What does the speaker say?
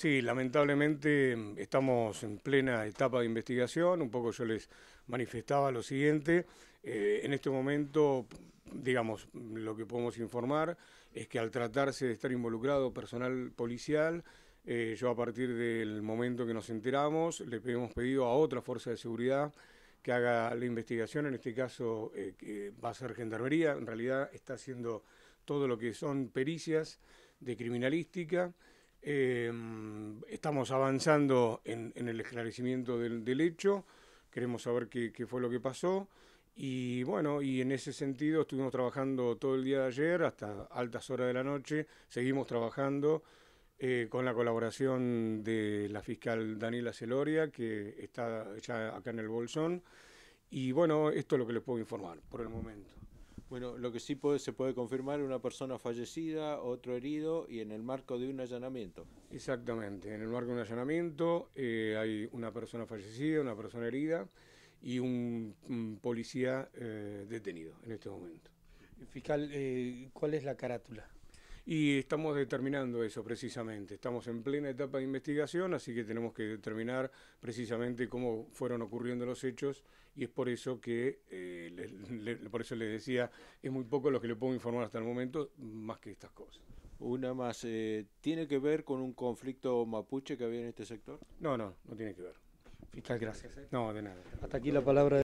Sí, lamentablemente mm, estamos en plena etapa de investigación. Un poco yo les manifestaba lo siguiente. Eh, en este momento, digamos, lo que podemos informar es que al tratarse de estar involucrado personal policial, eh, yo a partir del momento que nos enteramos, le hemos pedido a otra fuerza de seguridad que haga la investigación, en este caso eh, va a ser Gendarmería, en realidad está haciendo todo lo que son pericias de criminalística. Em, estamos avanzando en, el esclarecimiento del, hecho, queremos saber qué, qué, fue lo que pasó. Y bueno, y en ese sentido estuvimos trabajando todo el día de ayer hasta altas horas de la noche, seguimos trabajando eh, con la colaboración de la fiscal Daniela Celoria, que está ya acá en el Bolsón. Y bueno, esto es lo que les puedo informar por el momento. Bueno, lo que sí puede, se puede confirmar es una persona fallecida, otro herido y en el marco de un allanamiento. Exactamente, en el marco de un allanamiento eh, hay una persona fallecida, una persona herida y un, policía eh, detenido en este momento. Fiscal, eh, ¿cuál es la carátula? Y estamos determinando eso precisamente. Estamos en plena etapa de investigación, así que tenemos que determinar precisamente cómo fueron ocurriendo los hechos y es por eso que, eh, por eso les decía, es muy poco lo que le puedo informar hasta el momento, más que estas cosas. Una más, eh, ¿tiene que ver con un conflicto mapuche que había en este sector? No, no, no tiene que ver. Fiscal, gracias. Eh. No, de nada. Hasta aquí la palabra.